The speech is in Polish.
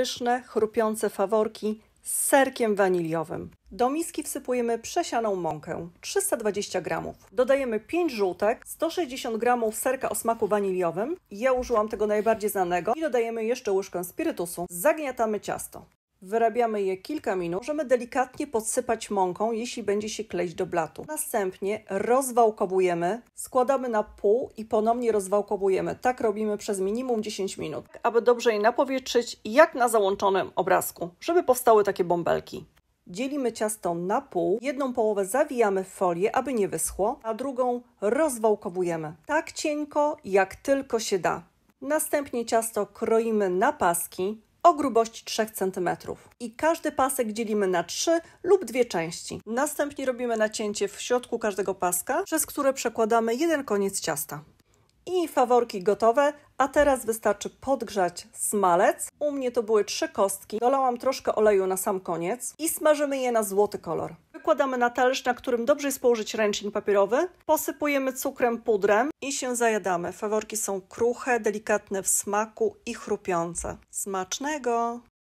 pyszne, chrupiące faworki z serkiem waniliowym. Do miski wsypujemy przesianą mąkę 320 g. Dodajemy 5 żółtek, 160 g serka o smaku waniliowym. Ja użyłam tego najbardziej znanego i dodajemy jeszcze łyżkę spirytusu. Zagniatamy ciasto. Wyrabiamy je kilka minut. Możemy delikatnie podsypać mąką, jeśli będzie się kleić do blatu. Następnie rozwałkowujemy, składamy na pół i ponownie rozwałkowujemy. Tak robimy przez minimum 10 minut, tak, aby dobrze je napowietrzyć, jak na załączonym obrazku, żeby powstały takie bąbelki. Dzielimy ciasto na pół, jedną połowę zawijamy w folię, aby nie wyschło, a drugą rozwałkowujemy tak cienko, jak tylko się da. Następnie ciasto kroimy na paski, o grubości 3 cm. I każdy pasek dzielimy na 3 lub dwie części. Następnie robimy nacięcie w środku każdego paska, przez które przekładamy jeden koniec ciasta. I faworki gotowe, a teraz wystarczy podgrzać smalec. U mnie to były trzy kostki. Dolałam troszkę oleju na sam koniec i smażymy je na złoty kolor. Nakładamy na talerz, na którym dobrze jest położyć ręcznik papierowy. Posypujemy cukrem, pudrem i się zajadamy. Faworki są kruche, delikatne w smaku i chrupiące. Smacznego!